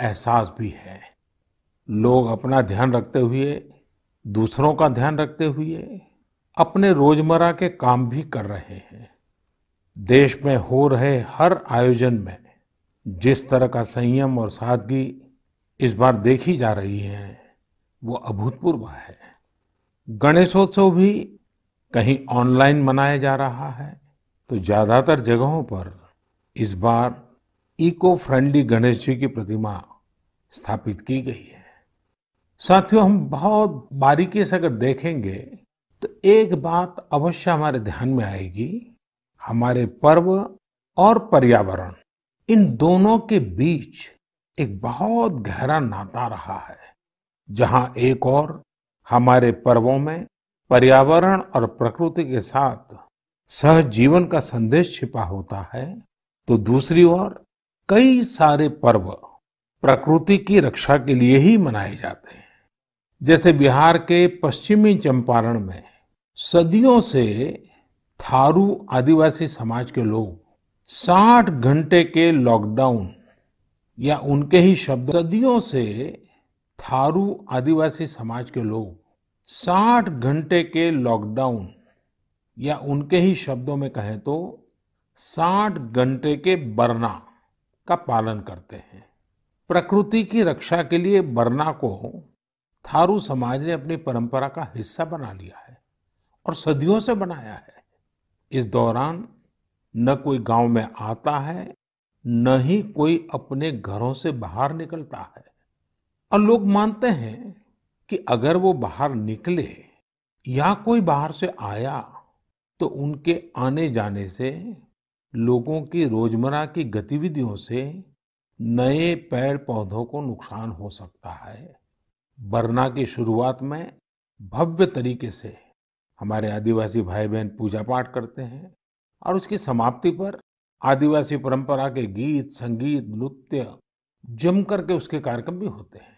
एहसास भी है लोग अपना ध्यान रखते हुए दूसरों का ध्यान रखते हुए अपने रोजमर्रा के काम भी कर रहे हैं देश में हो रहे हर आयोजन में जिस तरह का संयम और सादगी इस बार देखी जा रही है वो अभूतपूर्व है गणेशोत्सव भी कहीं ऑनलाइन मनाया जा रहा है तो ज़्यादातर जगहों पर इस बार इको फ्रेंडली गणेश जी की प्रतिमा स्थापित की गई है साथियों हम बहुत बारीकी से अगर देखेंगे तो एक बात अवश्य हमारे ध्यान में आएगी हमारे पर्व और पर्यावरण इन दोनों के बीच एक बहुत गहरा नाता रहा है जहां एक और हमारे पर्वों में पर्यावरण और प्रकृति के साथ सहजीवन का संदेश छिपा होता है तो दूसरी ओर कई सारे पर्व प्रकृति की रक्षा के लिए ही मनाए जाते हैं जैसे बिहार के पश्चिमी चंपारण में सदियों से थारू आदिवासी समाज के लोग 60 घंटे के लॉकडाउन या उनके ही शब्द सदियों से थारू आदिवासी समाज के लोग 60 घंटे के लॉकडाउन या उनके ही शब्दों में कहें तो 60 घंटे के बरना का पालन करते हैं प्रकृति की रक्षा के लिए बरना को थारू समाज ने अपनी परंपरा का हिस्सा बना लिया है और सदियों से बनाया है इस दौरान न कोई गांव में आता है न ही कोई अपने घरों से बाहर निकलता है और लोग मानते हैं कि अगर वो बाहर निकले या कोई बाहर से आया तो उनके आने जाने से लोगों की रोजमर्रा की गतिविधियों से नए पेड़ पौधों को नुकसान हो सकता है बरना की शुरुआत में भव्य तरीके से हमारे आदिवासी भाई बहन पूजा पाठ करते हैं और उसकी समाप्ति पर आदिवासी परंपरा के गीत संगीत नृत्य जम करके उसके कार्यक्रम भी होते हैं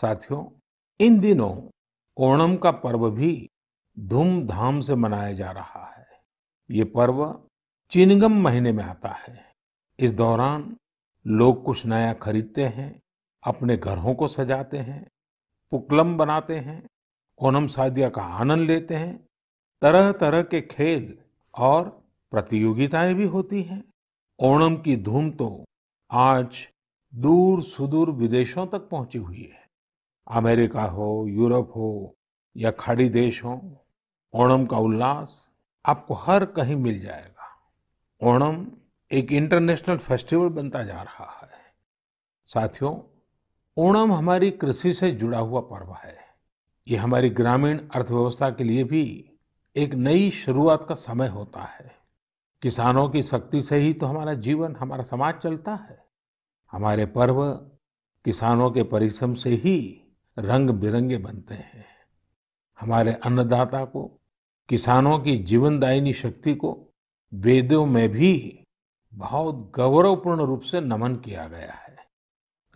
साथियों इन दिनों ओणम का पर्व भी धूमधाम से मनाया जा रहा है ये पर्व चिनगम महीने में आता है इस दौरान लोग कुछ नया खरीदते हैं अपने घरों को सजाते हैं पुकलम बनाते हैं ओनम सादिया का आनंद लेते हैं तरह तरह के खेल और प्रतियोगिताएं भी होती हैं ओणम की धूम तो आज दूर सुदूर विदेशों तक पहुंची हुई है अमेरिका हो यूरोप हो या खाड़ी देश हो ओणम का उल्लास आपको हर कहीं मिल जाएगा ओणम एक इंटरनेशनल फेस्टिवल बनता जा रहा है साथियों ओणम हमारी कृषि से जुड़ा हुआ पर्व है ये हमारी ग्रामीण अर्थव्यवस्था के लिए भी एक नई शुरुआत का समय होता है किसानों की शक्ति से ही तो हमारा जीवन हमारा समाज चलता है हमारे पर्व किसानों के परिश्रम से ही रंग बिरंगे बनते हैं हमारे अन्नदाता को किसानों की जीवनदायिनी शक्ति को वेदों में भी बहुत गौरवपूर्ण रूप से नमन किया गया है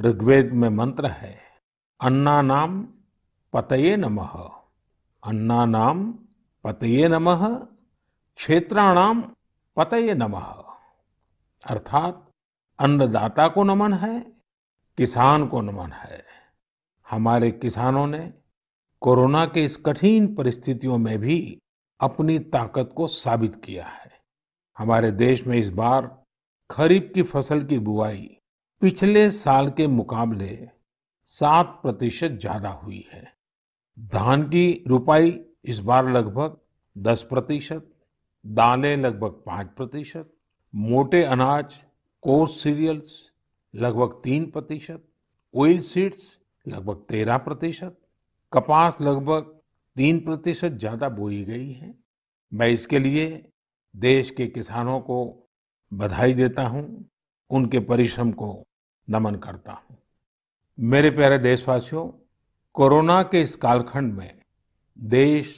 ऋग्वेद में मंत्र है अन्ना नाम पतये नमः अन्ना नाम पतये नमः क्षेत्राणाम पतये नमः अर्थात अन्नदाता को नमन है किसान को नमन है हमारे किसानों ने कोरोना के इस कठिन परिस्थितियों में भी अपनी ताकत को साबित किया है हमारे देश में इस बार खरीफ की फसल की बुआई पिछले साल के मुकाबले सात प्रतिशत ज्यादा हुई है धान की रुपाई इस बार लगभग दस प्रतिशत दालें लगभग पांच प्रतिशत मोटे अनाज कोर्स सीरियल्स लगभग तीन प्रतिशत ऑयल सीड्स लगभग तेरह प्रतिशत कपास लगभग तीन प्रतिशत ज़्यादा बोई गई है मैं इसके लिए देश के किसानों को बधाई देता हूं उनके परिश्रम को नमन करता हूं मेरे प्यारे देशवासियों कोरोना के इस कालखंड में देश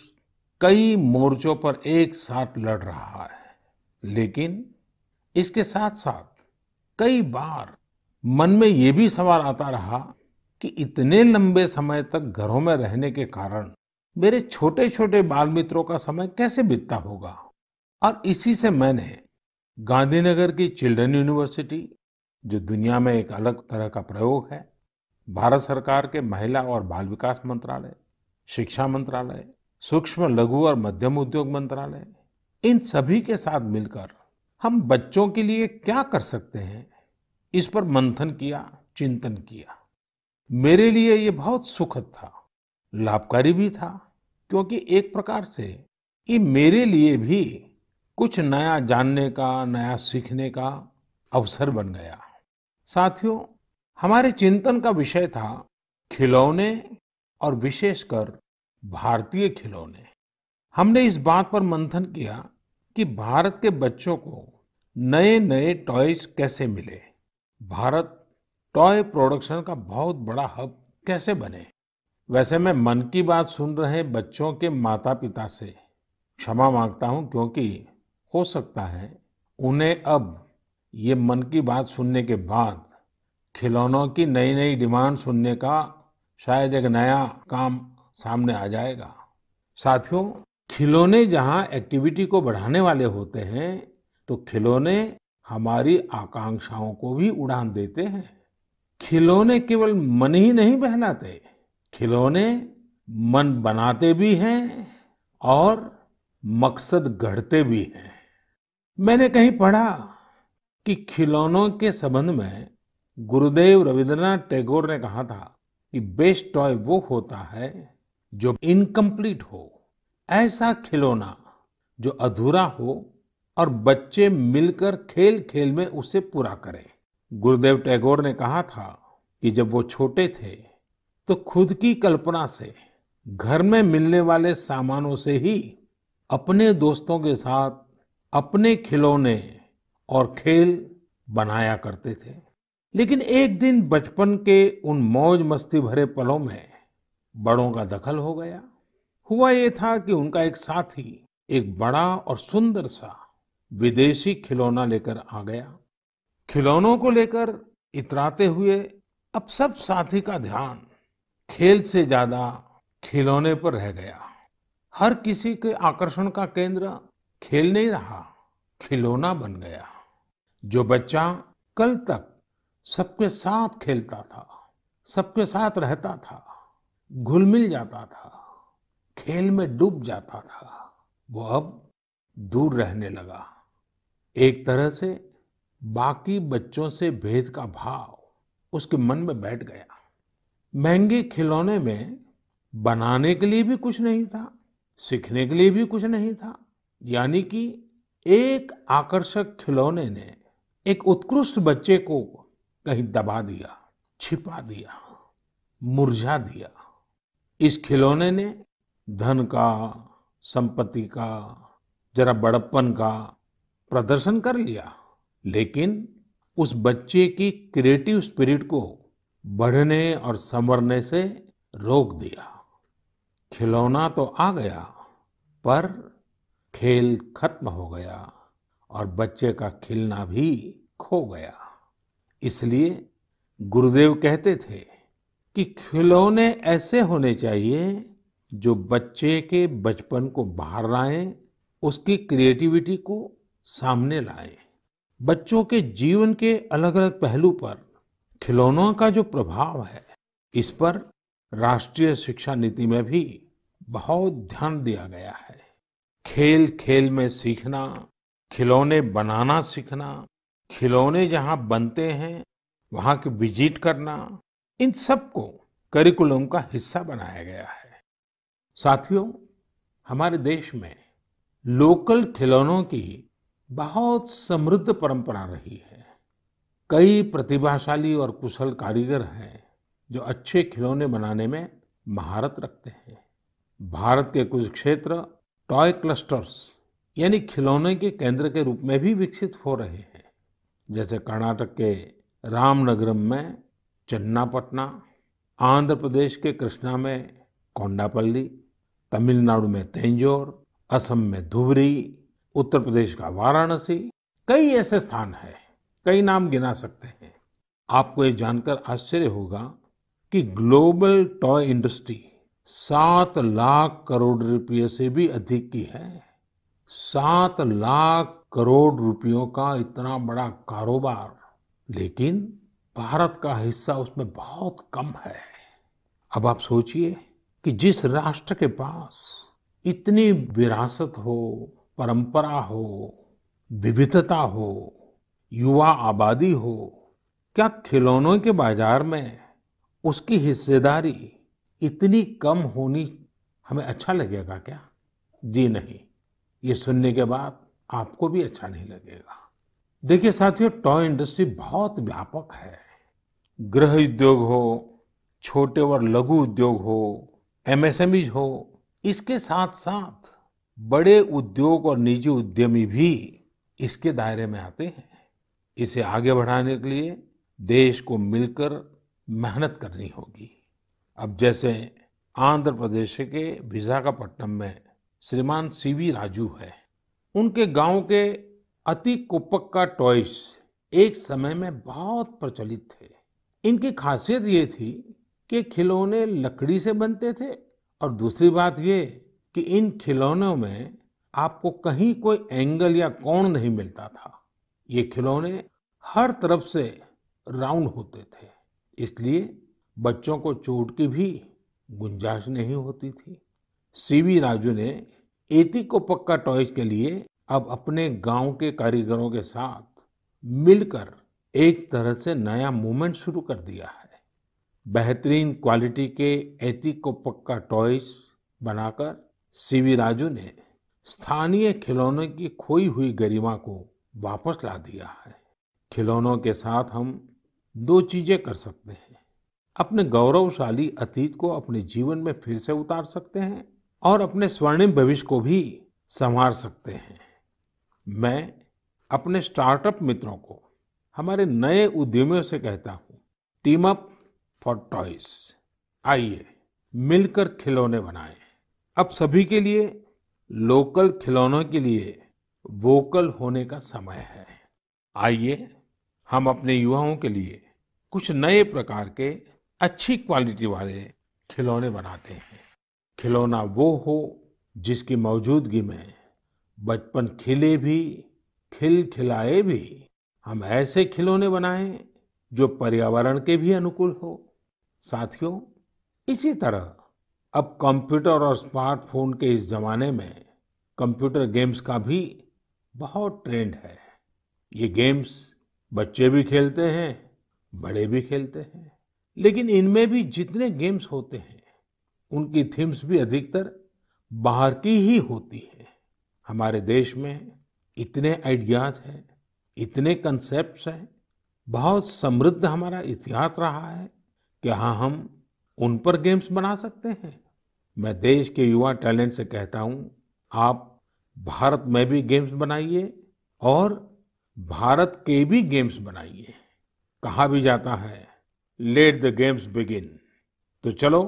कई मोर्चों पर एक साथ लड़ रहा है लेकिन इसके साथ साथ कई बार मन में ये भी सवाल आता रहा कि इतने लंबे समय तक घरों में रहने के कारण मेरे छोटे छोटे बाल मित्रों का समय कैसे बीतता होगा और इसी से मैंने गांधीनगर की चिल्ड्रन यूनिवर्सिटी जो दुनिया में एक अलग तरह का प्रयोग है भारत सरकार के महिला और बाल विकास मंत्रालय शिक्षा मंत्रालय सूक्ष्म लघु और मध्यम उद्योग मंत्रालय इन सभी के साथ मिलकर हम बच्चों के लिए क्या कर सकते हैं इस पर मंथन किया चिंतन किया मेरे लिए ये बहुत सुखद था लाभकारी भी था क्योंकि एक प्रकार से ये मेरे लिए भी कुछ नया जानने का नया सीखने का अवसर बन गया साथियों हमारे चिंतन का विषय था खिलौने और विशेषकर भारतीय खिलौने हमने इस बात पर मंथन किया कि भारत के बच्चों को नए नए टॉयज कैसे मिले भारत टॉय प्रोडक्शन का बहुत बड़ा हब कैसे बने वैसे मैं मन की बात सुन रहे बच्चों के माता पिता से क्षमा मांगता हूं क्योंकि हो सकता है उन्हें अब ये मन की बात सुनने के बाद खिलौनों की नई नई डिमांड सुनने का शायद एक नया काम सामने आ जाएगा साथियों खिलौने जहां एक्टिविटी को बढ़ाने वाले होते हैं तो खिलौने हमारी आकांक्षाओं को भी उड़ान देते हैं खिलौने केवल मन ही नहीं बहलाते खिलौने मन बनाते भी हैं और मकसद गढ़ते भी हैं मैंने कहीं पढ़ा कि खिलौनों के संबंध में गुरुदेव रविंद्रनाथ टैगोर ने कहा था कि बेस्ट टॉय वो होता है जो इनकम्प्लीट हो ऐसा खिलौना जो अधूरा हो और बच्चे मिलकर खेल खेल में उसे पूरा करें गुरुदेव टैगोर ने कहा था कि जब वो छोटे थे तो खुद की कल्पना से घर में मिलने वाले सामानों से ही अपने दोस्तों के साथ अपने खिलौने और खेल बनाया करते थे लेकिन एक दिन बचपन के उन मौज मस्ती भरे पलों में बड़ों का दखल हो गया हुआ ये था कि उनका एक साथी एक बड़ा और सुंदर सा विदेशी खिलौना लेकर आ गया खिलौनों को लेकर इतराते हुए अब सब साथी का ध्यान खेल से ज्यादा खिलौने पर रह गया हर किसी के आकर्षण का केंद्र खेल नहीं रहा खिलौना बन गया जो बच्चा कल तक सबके साथ खेलता था सबके साथ रहता था घुल मिल जाता था खेल में डूब जाता था वो अब दूर रहने लगा एक तरह से बाकी बच्चों से भेद का भाव उसके मन में बैठ गया महंगे खिलौने में बनाने के लिए भी कुछ नहीं था सीखने के लिए भी कुछ नहीं था यानी कि एक आकर्षक खिलौने ने एक उत्कृष्ट बच्चे को कहीं दबा दिया छिपा दिया मुरझा दिया इस खिलौने ने धन का संपत्ति का जरा बड़प्पन का प्रदर्शन कर लिया लेकिन उस बच्चे की क्रिएटिव स्पिरिट को बढ़ने और संवरने से रोक दिया खिलौना तो आ गया पर खेल खत्म हो गया और बच्चे का खिलना भी खो गया इसलिए गुरुदेव कहते थे कि खिलौने ऐसे होने चाहिए जो बच्चे के बचपन को बाहर लाए उसकी क्रिएटिविटी को सामने लाए बच्चों के जीवन के अलग अलग पहलू पर खिलौनों का जो प्रभाव है इस पर राष्ट्रीय शिक्षा नीति में भी बहुत ध्यान दिया गया है खेल खेल में सीखना खिलौने बनाना सीखना खिलौने जहां बनते हैं वहां की विजिट करना इन सबको करिकुलम का हिस्सा बनाया गया है साथियों हमारे देश में लोकल खिलौनों की बहुत समृद्ध परंपरा रही है कई प्रतिभाशाली और कुशल कारीगर हैं जो अच्छे खिलौने बनाने में महारत रखते हैं भारत के कुछ क्षेत्र टॉय क्लस्टर्स यानी खिलौने के केंद्र के रूप में भी विकसित हो रहे हैं जैसे कर्नाटक के रामनगरम में चन्नापटना आंध्र प्रदेश के कृष्णा में कोंडापल्ली तमिलनाडु में तेंजोर असम में धुबरी उत्तर प्रदेश का वाराणसी कई ऐसे स्थान हैं कई नाम गिना सकते हैं आपको ये जानकर आश्चर्य होगा कि ग्लोबल टॉय इंडस्ट्री सात लाख करोड़ रुपये से भी अधिक की है सात लाख करोड़ रुपयों का इतना बड़ा कारोबार लेकिन भारत का हिस्सा उसमें बहुत कम है अब आप सोचिए कि जिस राष्ट्र के पास इतनी विरासत हो परंपरा हो विविधता हो युवा आबादी हो क्या खिलौनों के बाजार में उसकी हिस्सेदारी इतनी कम होनी हमें अच्छा लगेगा क्या जी नहीं ये सुनने के बाद आपको भी अच्छा नहीं लगेगा देखिए साथियों टॉय इंडस्ट्री बहुत व्यापक है गृह उद्योग हो छोटे और लघु उद्योग हो एमएसएमईज हो इसके साथ साथ बड़े उद्योग और निजी उद्यमी भी इसके दायरे में आते हैं इसे आगे बढ़ाने के लिए देश को मिलकर मेहनत करनी होगी अब जैसे आंध्र प्रदेश के विशाखापट्टनम में श्रीमान सीवी राजू है उनके गांव के अति कुपक्का टॉयस एक समय में बहुत प्रचलित थे इनकी खासियत ये थी कि खिलौने लकड़ी से बनते थे और दूसरी बात ये कि इन खिलौनों में आपको कहीं कोई एंगल या कोण नहीं मिलता था ये खिलौने हर तरफ से राउंड होते थे इसलिए बच्चों को चोट की भी गुंजाइश नहीं होती थी सीवी राजू ने एती को पक्का टॉयज के लिए अब अपने गांव के कारीगरों के साथ मिलकर एक तरह से नया मूवमेंट शुरू कर दिया है बेहतरीन क्वालिटी के एती को पक्का टॉयज बनाकर सीवी राजू ने स्थानीय खिलौनों की खोई हुई गरिमा को वापस ला दिया है खिलौनों के साथ हम दो चीजें कर सकते हैं अपने गौरवशाली अतीत को अपने जीवन में फिर से उतार सकते हैं और अपने स्वर्णिम भविष्य को भी संवार सकते हैं मैं अपने स्टार्टअप मित्रों को हमारे नए उद्यमियों से कहता हूं टीम अप फॉर टॉयज आइए मिलकर खिलौने बनाएं अब सभी के लिए लोकल खिलौनों के लिए वोकल होने का समय है आइए हम अपने युवाओं के लिए कुछ नए प्रकार के अच्छी क्वालिटी वाले खिलौने बनाते हैं खिलौना वो हो जिसकी मौजूदगी में बचपन खिले भी खिल खिलाए भी हम ऐसे खिलौने बनाएं जो पर्यावरण के भी अनुकूल हो साथियों इसी तरह अब कंप्यूटर और स्मार्टफोन के इस जमाने में कंप्यूटर गेम्स का भी बहुत ट्रेंड है ये गेम्स बच्चे भी खेलते हैं बड़े भी खेलते हैं लेकिन इनमें भी जितने गेम्स होते हैं उनकी थीम्स भी अधिकतर बाहर की ही होती है हमारे देश में इतने आइडियाज हैं इतने कंसेप्ट हैं बहुत समृद्ध हमारा इतिहास रहा है क्या हाँ, हम उन पर गेम्स बना सकते हैं मैं देश के युवा टैलेंट से कहता हूं आप भारत में भी गेम्स बनाइए और भारत के भी गेम्स बनाइए कहा भी जाता है लेट द गेम्स बिगिन तो चलो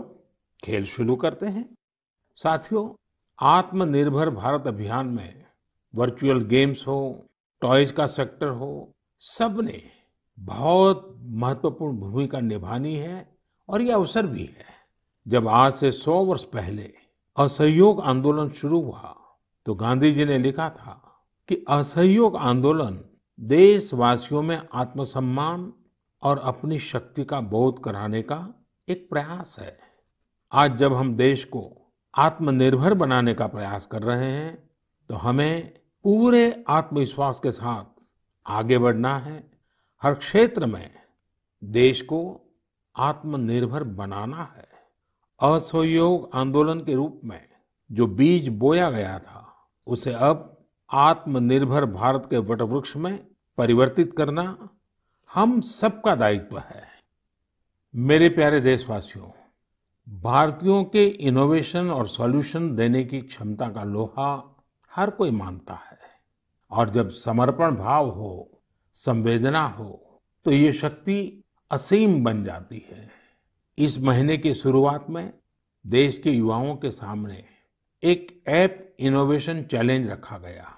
खेल शुरू करते हैं साथियों आत्मनिर्भर भारत अभियान में वर्चुअल गेम्स हो टॉयज का सेक्टर हो सब ने बहुत महत्वपूर्ण भूमिका निभानी है और ये अवसर भी है जब आज से सौ वर्ष पहले असहयोग आंदोलन शुरू हुआ तो गांधी जी ने लिखा था कि असहयोग आंदोलन देशवासियों में आत्मसम्मान और अपनी शक्ति का बोध कराने का एक प्रयास है आज जब हम देश को आत्मनिर्भर बनाने का प्रयास कर रहे हैं तो हमें पूरे आत्मविश्वास के साथ आगे बढ़ना है हर क्षेत्र में देश को आत्मनिर्भर बनाना है असहयोग आंदोलन के रूप में जो बीज बोया गया था उसे अब आत्मनिर्भर भारत के वटवृक्ष में परिवर्तित करना हम सबका दायित्व है मेरे प्यारे देशवासियों भारतीयों के इनोवेशन और सॉल्यूशन देने की क्षमता का लोहा हर कोई मानता है और जब समर्पण भाव हो संवेदना हो तो ये शक्ति असीम बन जाती है इस महीने की शुरुआत में देश के युवाओं के सामने एक ऐप इनोवेशन चैलेंज रखा गया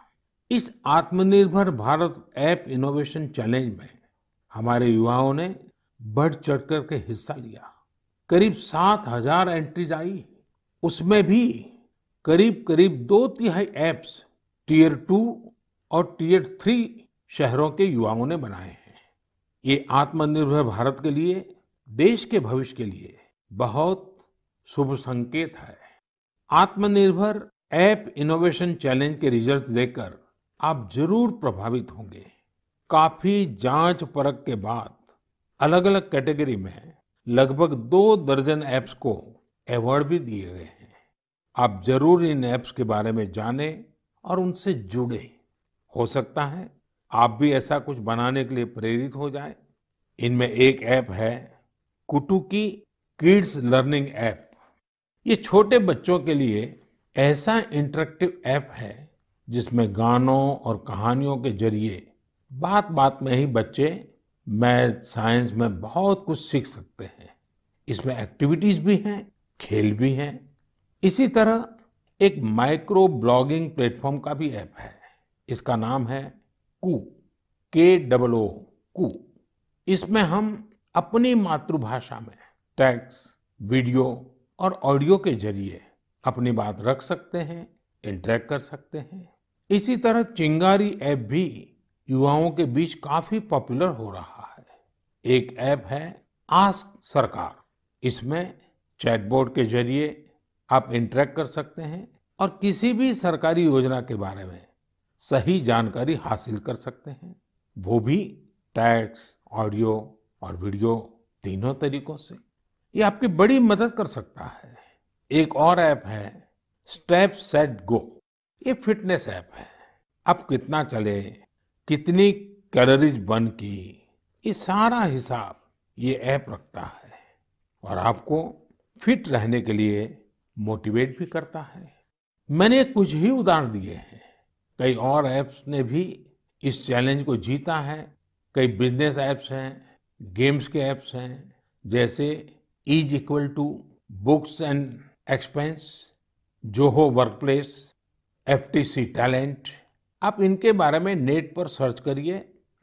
इस आत्मनिर्भर भारत ऐप इनोवेशन चैलेंज में हमारे युवाओं ने बढ़ चढ़ करके हिस्सा लिया करीब सात हजार एंट्रीज आई उसमें भी करीब करीब दो तिहाई एप्स टीयर टू और टीयर थ्री शहरों के युवाओं ने बनाए हैं ये आत्मनिर्भर भारत के लिए देश के भविष्य के लिए बहुत शुभ संकेत है आत्मनिर्भर ऐप इनोवेशन चैलेंज के रिजल्ट्स देखकर आप जरूर प्रभावित होंगे काफी जांच परख के बाद अलग अलग कैटेगरी में लगभग दो दर्जन ऐप्स को अवार्ड भी दिए गए हैं आप जरूर इन ऐप्स के बारे में जानें और उनसे जुड़े हो सकता है आप भी ऐसा कुछ बनाने के लिए प्रेरित हो जाए इनमें एक ऐप है कुटुकी किड्स लर्निंग ऐप ये छोटे बच्चों के लिए ऐसा इंटरेक्टिव ऐप है जिसमें गानों और कहानियों के जरिए बात बात में ही बच्चे मैथ साइंस में बहुत कुछ सीख सकते हैं इसमें एक्टिविटीज भी हैं खेल भी हैं इसी तरह एक माइक्रो ब्लॉगिंग प्लेटफॉर्म का भी ऐप है इसका नाम है कू के डबल ओ कू इसमें हम अपनी मातृभाषा में टेक्स्ट वीडियो और ऑडियो के जरिए अपनी बात रख सकते हैं इंटरेक्ट कर सकते हैं इसी तरह चिंगारी ऐप भी युवाओं के बीच काफी पॉपुलर हो रहा है एक ऐप है आस्क सरकार इसमें चैटबोर्ड के जरिए आप इंटरेक्ट कर सकते हैं और किसी भी सरकारी योजना के बारे में सही जानकारी हासिल कर सकते हैं वो भी टैक्स ऑडियो और वीडियो तीनों तरीकों से ये आपकी बड़ी मदद कर सकता है एक और ऐप है स्टेप सेट गो ये फिटनेस ऐप है आप कितना चले कितनी कैलोरीज बर्न की ये सारा हिसाब ये ऐप रखता है और आपको फिट रहने के लिए मोटिवेट भी करता है मैंने कुछ ही उदाहरण दिए हैं कई और ऐप्स ने भी इस चैलेंज को जीता है कई बिजनेस ऐप्स हैं गेम्स के ऐप्स हैं जैसे is equal to books and expense Zoho workplace F talent आप इनके बारे में नेट पर सर्च करिए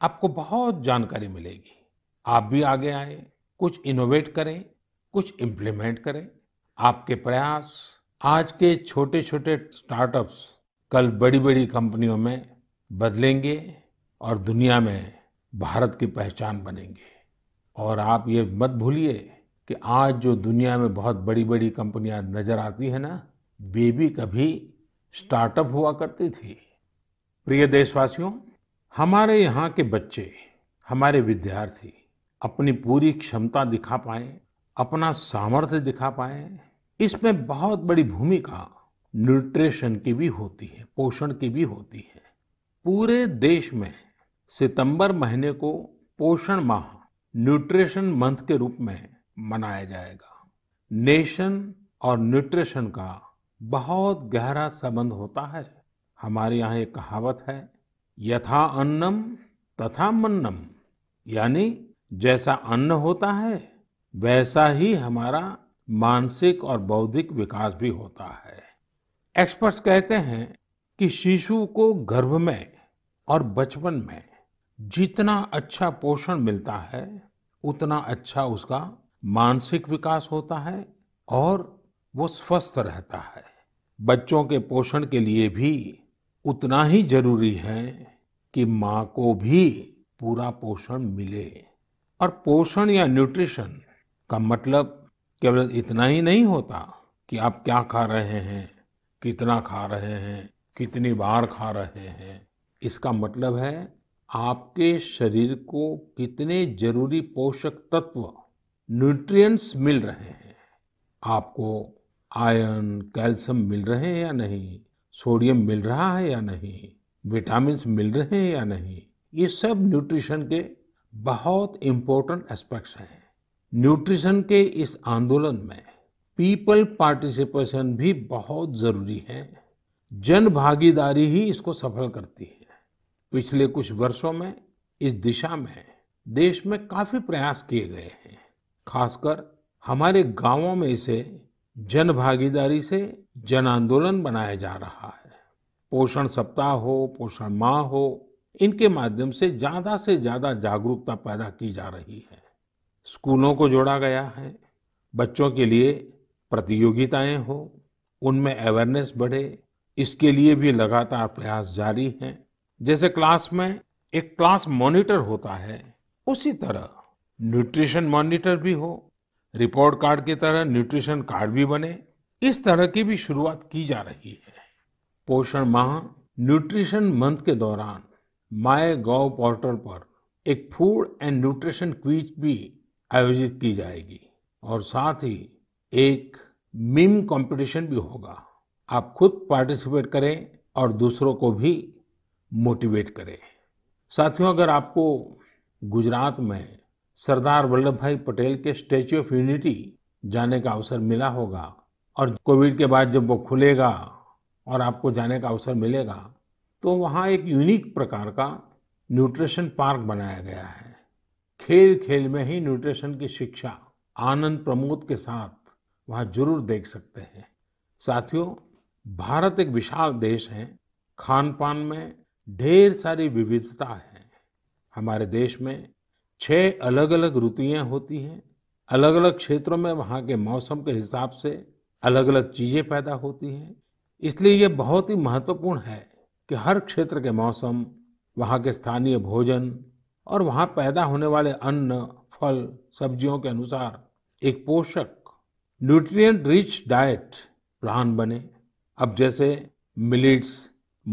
आपको बहुत जानकारी मिलेगी आप भी आगे आए कुछ इनोवेट करें कुछ इम्प्लीमेंट करें आपके प्रयास आज के छोटे छोटे स्टार्टअप्स कल बड़ी बड़ी कंपनियों में बदलेंगे और दुनिया में भारत की पहचान बनेंगे और आप ये मत भूलिए कि आज जो दुनिया में बहुत बड़ी बड़ी कंपनियां नज़र आती हैं ना वे भी कभी स्टार्टअप हुआ करती थी प्रिय देशवासियों हमारे यहाँ के बच्चे हमारे विद्यार्थी अपनी पूरी क्षमता दिखा पाए अपना सामर्थ्य दिखा पाए इसमें बहुत बड़ी भूमिका न्यूट्रिशन की भी होती है पोषण की भी होती है पूरे देश में सितंबर महीने को पोषण माह न्यूट्रिशन मंथ के रूप में मनाया जाएगा नेशन और न्यूट्रिशन का बहुत गहरा संबंध होता है हमारे यहाँ एक कहावत है यथा अन्नम तथा मन्नम यानी जैसा अन्न होता है वैसा ही हमारा मानसिक और बौद्धिक विकास भी होता है एक्सपर्ट्स कहते हैं कि शिशु को गर्भ में और बचपन में जितना अच्छा पोषण मिलता है उतना अच्छा उसका मानसिक विकास होता है और वो स्वस्थ रहता है बच्चों के पोषण के लिए भी उतना ही जरूरी है कि माँ को भी पूरा पोषण मिले और पोषण या न्यूट्रिशन का मतलब केवल इतना ही नहीं होता कि आप क्या खा रहे हैं कितना खा रहे हैं कितनी बार खा रहे हैं इसका मतलब है आपके शरीर को कितने जरूरी पोषक तत्व न्यूट्रिएंट्स मिल रहे हैं आपको आयरन कैल्शियम मिल रहे हैं या नहीं सोडियम मिल रहा है या नहीं विटामिन मिल रहे हैं या नहीं ये सब न्यूट्रिशन के बहुत इम्पोर्टेंट एस्पेक्ट्स हैं न्यूट्रिशन के इस आंदोलन में पीपल पार्टिसिपेशन भी बहुत ज़रूरी है जन भागीदारी ही इसको सफल करती है पिछले कुछ वर्षों में इस दिशा में देश में काफ़ी प्रयास किए गए हैं खासकर हमारे गांवों में इसे जन भागीदारी से जन आंदोलन बनाया जा रहा है पोषण सप्ताह हो पोषण माह हो इनके माध्यम से ज्यादा से ज्यादा जागरूकता पैदा की जा रही है स्कूलों को जोड़ा गया है बच्चों के लिए प्रतियोगिताएं हो उनमें अवेयरनेस बढ़े इसके लिए भी लगातार प्रयास जारी हैं जैसे क्लास में एक क्लास मॉनिटर होता है उसी तरह न्यूट्रिशन मॉनिटर भी हो रिपोर्ट कार्ड की तरह न्यूट्रिशन कार्ड भी बने इस तरह की भी शुरुआत की जा रही है पोषण माह न्यूट्रिशन मंथ के दौरान माय गोव पोर्टल पर एक फूड एंड न्यूट्रिशन क्विज भी आयोजित की जाएगी और साथ ही एक मीम कंपटीशन भी होगा आप खुद पार्टिसिपेट करें और दूसरों को भी मोटिवेट करें साथियों अगर आपको गुजरात में सरदार वल्लभ भाई पटेल के स्टेच्यू ऑफ यूनिटी जाने का अवसर मिला होगा और कोविड के बाद जब वो खुलेगा और आपको जाने का अवसर मिलेगा तो वहाँ एक यूनिक प्रकार का न्यूट्रिशन पार्क बनाया गया है खेल खेल में ही न्यूट्रिशन की शिक्षा आनंद प्रमोद के साथ वहाँ जरूर देख सकते हैं साथियों भारत एक विशाल देश है खान पान में ढेर सारी विविधता है हमारे देश में छः अलग अलग ऋतुएं होती हैं अलग अलग क्षेत्रों में वहाँ के मौसम के हिसाब से अलग अलग चीज़ें पैदा होती हैं इसलिए ये बहुत ही महत्वपूर्ण है कि हर क्षेत्र के मौसम वहाँ के स्थानीय भोजन और वहाँ पैदा होने वाले अन्न फल सब्जियों के अनुसार एक पोषक न्यूट्रिएंट रिच डाइट प्लान बने अब जैसे मिलिट्स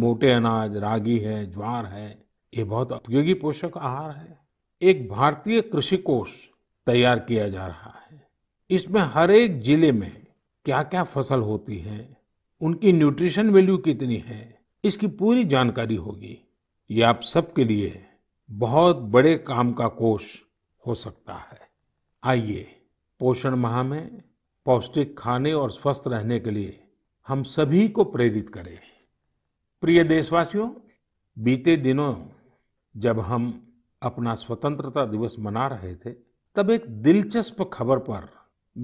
मोटे अनाज रागी है ज्वार है ये बहुत उपयोगी पोषक आहार है एक भारतीय कृषि कोष तैयार किया जा रहा है इसमें हर एक जिले में क्या क्या फसल होती है उनकी न्यूट्रिशन वैल्यू कितनी है इसकी पूरी जानकारी होगी ये आप सबके लिए बहुत बड़े काम का कोष हो सकता है आइए पोषण माह में पौष्टिक खाने और स्वस्थ रहने के लिए हम सभी को प्रेरित करें प्रिय देशवासियों बीते दिनों जब हम अपना स्वतंत्रता दिवस मना रहे थे तब एक दिलचस्प खबर पर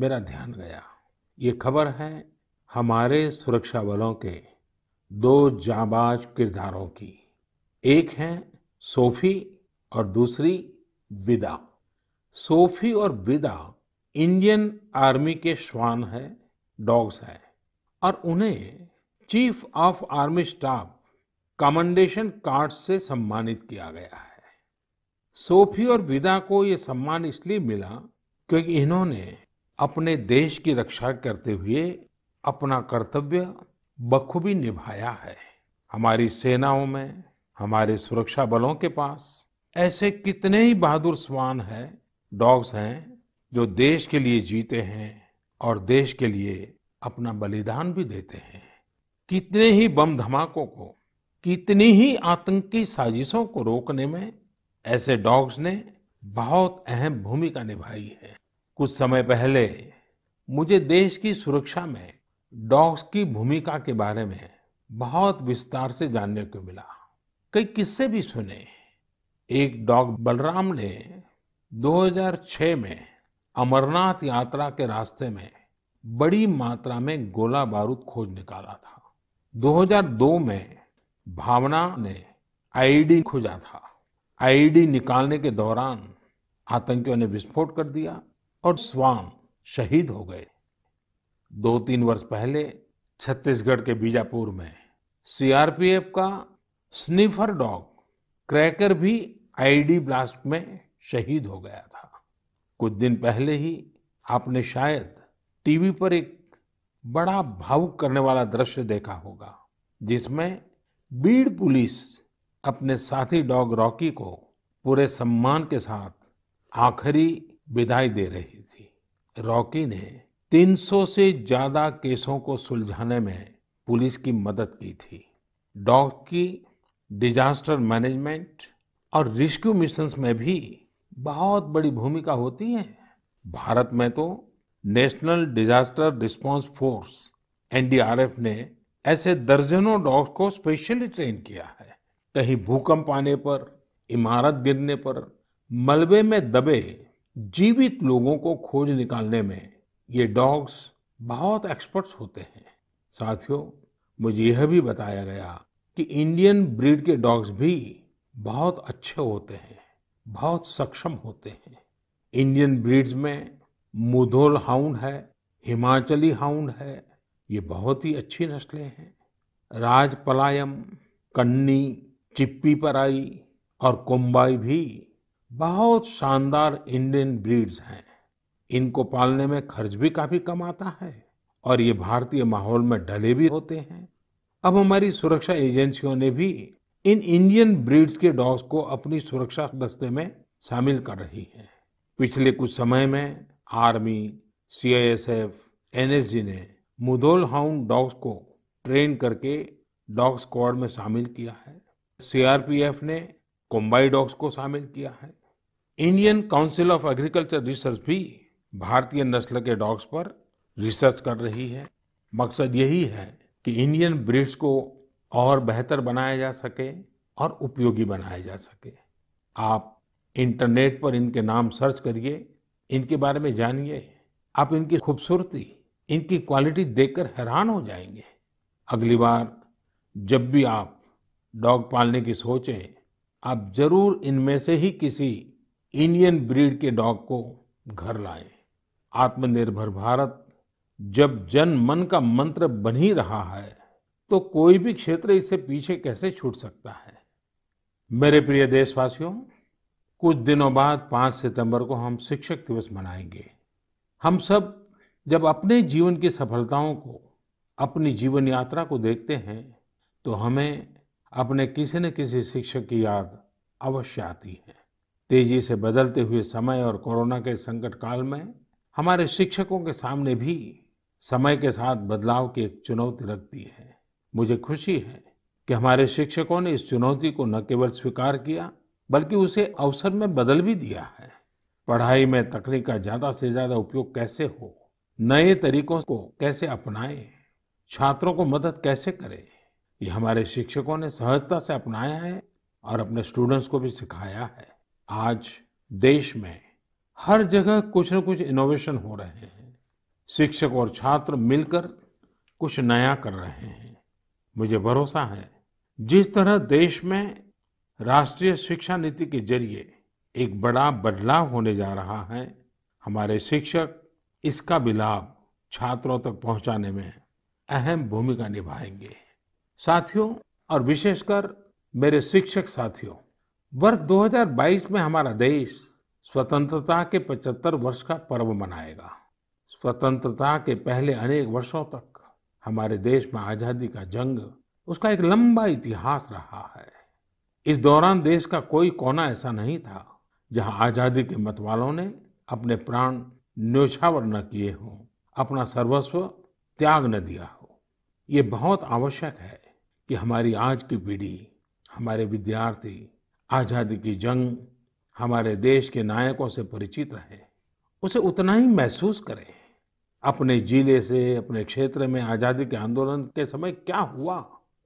मेरा ध्यान गया ये खबर है हमारे सुरक्षा बलों के दो जाबाज किरदारों की एक है सोफी और दूसरी विदा सोफी और विदा इंडियन आर्मी के श्वान है डॉग्स है और उन्हें chief of army staff commendation card से सम्मानित किया गया है सोफी और विदा को ये सम्मान इसलिए मिला क्योंकि इन्होंने अपने देश की रक्षा करते हुए अपना कर्तव्य बखूबी निभाया है हमारी सेनाओं में हमारे सुरक्षा बलों के पास ऐसे कितने ही बहादुर स्वान हैं डॉग्स हैं जो देश के लिए जीते हैं और देश के लिए अपना बलिदान भी देते हैं कितने ही बम धमाकों को कितनी ही आतंकी साजिशों को रोकने में ऐसे डॉग्स ने बहुत अहम भूमिका निभाई है कुछ समय पहले मुझे देश की सुरक्षा में डॉग्स की भूमिका के बारे में बहुत विस्तार से जानने को मिला कई किस्से भी सुने एक डॉग बलराम ने 2006 में अमरनाथ यात्रा के रास्ते में बड़ी मात्रा में गोला बारूद खोज निकाला था 2002 में भावना ने आईडी खोजा था आईडी निकालने के दौरान आतंकियों ने विस्फोट कर दिया और स्वान शहीद हो गए दो तीन वर्ष पहले छत्तीसगढ़ के बीजापुर में सीआरपीएफ का स्निफर डॉग क्रैकर भी आईडी ब्लास्ट में शहीद हो गया था कुछ दिन पहले ही आपने शायद टीवी पर एक बड़ा भावुक करने वाला दृश्य देखा होगा जिसमें बीड़ पुलिस अपने साथी डॉग रॉकी को पूरे सम्मान के साथ आखिरी विदाई दे रही थी रॉकी ने 300 से ज्यादा केसों को सुलझाने में पुलिस की मदद की थी डॉग की डिजास्टर मैनेजमेंट और रेस्क्यू मिशंस में भी बहुत बड़ी भूमिका होती है भारत में तो national disaster response force NDRF ने ऐसे दर्जनों डॉग्स को स्पेशली ट्रेन किया है कहीं भूकंप आने पर इमारत गिरने पर मलबे में दबे जीवित लोगों को खोज निकालने में ये डॉग्स बहुत एक्सपर्ट्स होते हैं साथियों मुझे यह भी बताया गया कि इंडियन ब्रीड के डॉग्स भी बहुत अच्छे होते हैं बहुत सक्षम होते हैं इंडियन ब्रीड्स में मुधोल हाउंड है हिमाचली हाउंड है ये बहुत ही अच्छी नस्लें हैं राजपलायम कन्नी चिप्पी पराई और कोम्बाई भी बहुत शानदार इंडियन ब्रीड्स हैं इनको पालने में खर्च भी काफी कम आता है और ये भारतीय माहौल में ढले भी होते हैं अब हमारी सुरक्षा एजेंसियों ने भी इन इंडियन ब्रीड्स के डॉग्स को अपनी सुरक्षा दस्ते में शामिल कर रही है पिछले कुछ समय में आर्मी सीआईएसएफ एनएसजी ने मुधोल हाउंड डॉग्स को ट्रेन करके डॉग स्क्वाड में शामिल किया है सीआरपीएफ ने कोम्बाई डॉग्स को शामिल किया है Indian council of agriculture research भी भारतीय नस्ल के डॉग्स पर रिसर्च कर रही है मकसद यही है कि इंडियन ब्रीड्स को और बेहतर बनाया जा सके और उपयोगी बनाया जा सके आप इंटरनेट पर इनके नाम सर्च करिए इनके बारे में जानिए आप इनकी खूबसूरती इनकी क्वालिटी देखकर हैरान हो जाएंगे अगली बार जब भी आप डॉग पालने की सोचें आप जरूर इनमें से ही किसी इंडियन ब्रीड के डॉग को घर लाएं। आत्मनिर्भर भारत जब जन मन का मंत्र बन ही रहा है तो कोई भी क्षेत्र इससे पीछे कैसे छूट सकता है मेरे प्रिय देशवासियों कुछ दिनों बाद 5 सितंबर को हम शिक्षक दिवस मनाएंगे हम सब जब अपने जीवन की सफलताओं को अपनी जीवन यात्रा को देखते हैं तो हमें अपने किसी न किसी शिक्षक की याद अवश्य आती है तेजी से बदलते हुए समय और कोरोना के संकट काल में हमारे शिक्षकों के सामने भी समय के साथ बदलाव की एक चुनौती रखती है मुझे खुशी है कि हमारे शिक्षकों ने इस चुनौती को न केवल स्वीकार किया बल्कि उसे अवसर में बदल भी दिया है पढ़ाई में तकनीक का ज्यादा से ज्यादा उपयोग कैसे हो नए तरीकों को कैसे अपनाएं छात्रों को मदद कैसे करें ये हमारे शिक्षकों ने सहजता से अपनाया है और अपने स्टूडेंट्स को भी सिखाया है आज देश में हर जगह कुछ न कुछ इनोवेशन हो रहे हैं शिक्षक और छात्र मिलकर कुछ नया कर रहे हैं मुझे भरोसा है जिस तरह देश में राष्ट्रीय शिक्षा नीति के जरिए एक बड़ा बदलाव होने जा रहा है हमारे शिक्षक इसका भी लाभ छात्रों तक पहुंचाने में अहम भूमिका निभाएंगे साथियों और विशेषकर मेरे शिक्षक साथियों वर्ष 2022 में हमारा देश स्वतंत्रता के 75 वर्ष का पर्व मनाएगा स्वतंत्रता के पहले अनेक वर्षों तक हमारे देश में आजादी का जंग उसका एक लंबा इतिहास रहा है इस दौरान देश का कोई कोना ऐसा नहीं था जहां आजादी के मत वालों ने अपने प्राण न्योछावर न किए हों अपना सर्वस्व त्याग न दिया हो ये बहुत आवश्यक है कि हमारी आज की पीढ़ी हमारे विद्यार्थी आज़ादी की जंग हमारे देश के नायकों से परिचित रहें उसे उतना ही महसूस करें अपने जिले से अपने क्षेत्र में आज़ादी के आंदोलन के समय क्या हुआ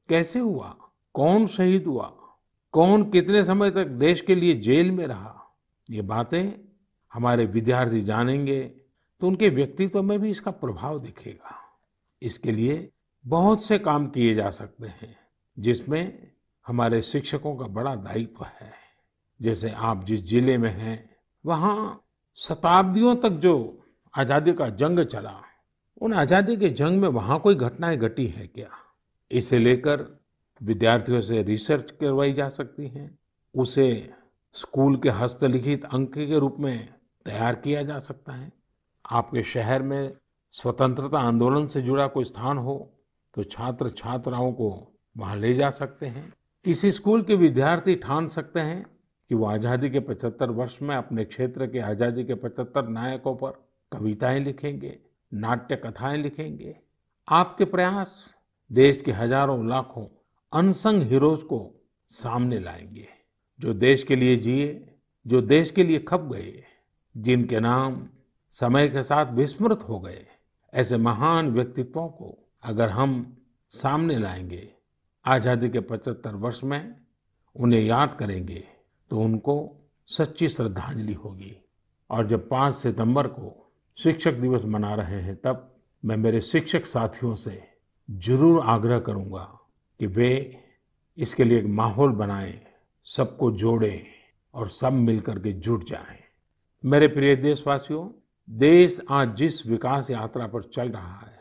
कैसे हुआ कौन शहीद हुआ कौन कितने समय तक देश के लिए जेल में रहा ये बातें हमारे विद्यार्थी जानेंगे तो उनके व्यक्तित्व में भी इसका प्रभाव दिखेगा इसके लिए बहुत से काम किए जा सकते हैं जिसमें हमारे शिक्षकों का बड़ा दायित्व है जैसे आप जिस जिले में हैं वहाँ शताब्दियों तक जो आज़ादी का जंग चला उन आज़ादी के जंग में वहाँ कोई घटनाएं घटी है क्या इसे लेकर विद्यार्थियों से रिसर्च करवाई जा सकती है उसे स्कूल के हस्तलिखित अंक के रूप में तैयार किया जा सकता है आपके शहर में स्वतंत्रता आंदोलन से जुड़ा कोई स्थान हो तो छात्र छात्राओं को वहां ले जा सकते हैं इस स्कूल के विद्यार्थी ठान सकते हैं कि वो आज़ादी के 75 वर्ष में अपने क्षेत्र के आज़ादी के 75 नायकों पर कविताएं लिखेंगे नाट्य कथाएं लिखेंगे आपके प्रयास देश के हजारों लाखों अनसंग हीरोज को सामने लाएंगे जो देश के लिए जिए जो देश के लिए खप गए जिनके नाम समय के साथ विस्मृत हो गए ऐसे महान व्यक्तित्वों को अगर हम सामने लाएंगे आज़ादी के पचहत्तर वर्ष में उन्हें याद करेंगे तो उनको सच्ची श्रद्धांजलि होगी और जब 5 सितंबर को शिक्षक दिवस मना रहे हैं तब मैं मेरे शिक्षक साथियों से जरूर आग्रह करूंगा कि वे इसके लिए एक माहौल बनाएं सबको जोड़ें और सब मिलकर के जुट जाएं। मेरे प्रिय देशवासियों देश आज जिस विकास यात्रा पर चल रहा है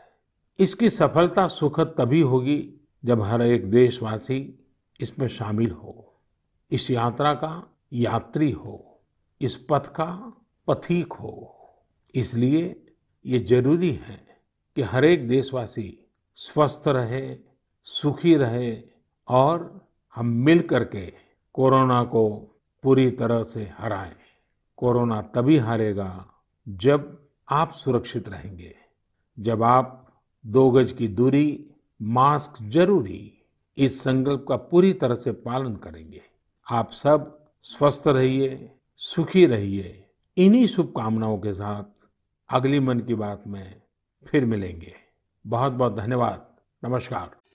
इसकी सफलता सुखद तभी होगी जब हर एक देशवासी इसमें शामिल हो इस यात्रा का यात्री हो इस पथ का पथिक हो इसलिए ये जरूरी है कि हर एक देशवासी स्वस्थ रहे सुखी रहे और हम मिल करके कोरोना को पूरी तरह से हराए कोरोना तभी हारेगा जब आप सुरक्षित रहेंगे जब आप दो गज की दूरी मास्क जरूरी इस संकल्प का पूरी तरह से पालन करेंगे आप सब स्वस्थ रहिए सुखी रहिए इन्हीं शुभकामनाओं के साथ अगली मन की बात में फिर मिलेंगे बहुत बहुत धन्यवाद नमस्कार